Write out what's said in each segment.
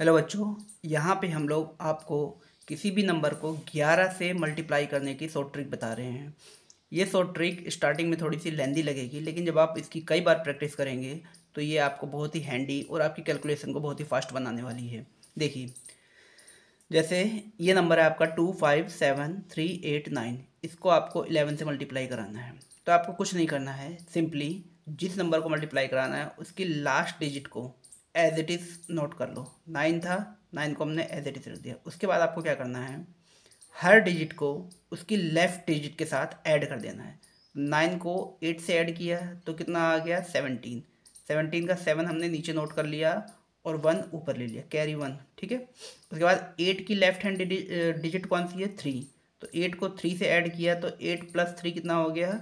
hello बच्चों यहाँ पे हम लोग आपको किसी भी नंबर को 11 से मल्टीप्लाई करने की शॉर्ट ट्रिक बता रहे हैं ये शॉर्ट ट्रिक स्टार्टिंग में थोड़ी सी लेंदी लगेगी लेकिन जब आप इसकी कई बार प्रैक्टिस करेंगे तो ये आपको बहुत ही हैंडी और आपकी कैलकुलेशन को बहुत ही फास्ट बनाने वाली है देखिए जैसे ये नंबर है आपका two five seven three eight nine इसको आपको इलेवन से मल्टीप्लाई कराना है तो आपको कुछ नहीं करना है सिंपली जिस नंबर को मल्टीप्लाई कराना है उसकी लास्ट डिजिट को एज इट इज़ नोट कर लो नाइन था नाइन को हमने एज इट इज़ रख दिया उसके बाद आपको क्या करना है हर डिजिट को उसकी लेफ़्ट डिजिट के साथ ऐड कर देना है नाइन को एट से ऐड किया तो कितना आ गया सेवनटीन सेवनटीन का सेवन हमने नीचे नोट कर लिया और वन ऊपर ले लिया कैरी वन ठीक है उसके बाद एट की लेफ्ट हैंड डिजिट कौन सी है थ्री तो एट को थ्री से ऐड किया तो एट प्लस थ्री कितना हो गया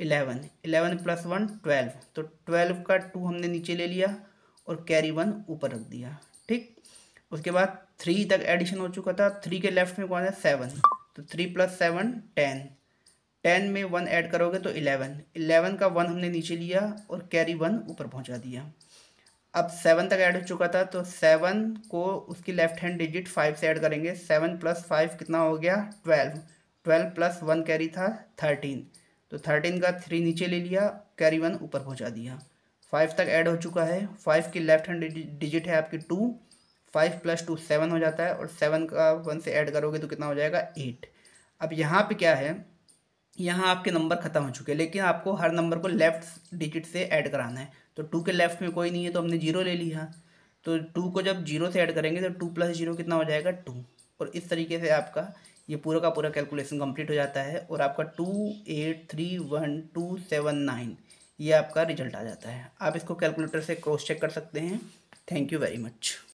eleven eleven plus one twelve तो ट्वेल्व का टू हमने नीचे ले लिया और कैरी वन ऊपर रख दिया ठीक उसके बाद थ्री तक एडिशन हो चुका था थ्री के लेफ्ट में कौन है सेवन तो three plus seven ten ten में वन ऐड करोगे तो इलेवन इलेवन का वन हमने नीचे लिया और कैरी वन ऊपर पहुंचा दिया अब सेवन तक ऐड हो चुका था तो सेवन को उसकी लेफ्ट हैंड डिजिट फाइव से ऐड करेंगे सेवन प्लस फाइव कितना हो गया twelve twelve plus one carry था थर्टीन तो थर्टीन का थ्री नीचे ले लिया कैरी वन ऊपर पहुँचा दिया फाइव तक ऐड हो चुका है फाइव की लेफ्ट हैंड डिजिट है आपकी two five plus two seven हो जाता है और सेवन का वन से ऐड करोगे तो कितना हो जाएगा एट अब यहाँ पे क्या है यहाँ आपके नंबर खत्म हो चुके हैं लेकिन आपको हर नंबर को लेफ्ट डिजिट से ऐड कराना है तो टू के लेफ्ट में कोई नहीं है तो हमने जीरो ले लिया तो टू को जब जीरो से ऐड करेंगे तो टू प्लस जीरो कितना हो जाएगा टू और इस तरीके से आपका ये पूरा का पूरा कैलकुलेशन कंप्लीट हो जाता है और आपका two eight three one two seven nine ये आपका रिजल्ट आ जाता है आप इसको कैलकुलेटर से क्रॉस चेक कर सकते हैं थैंक यू वेरी मच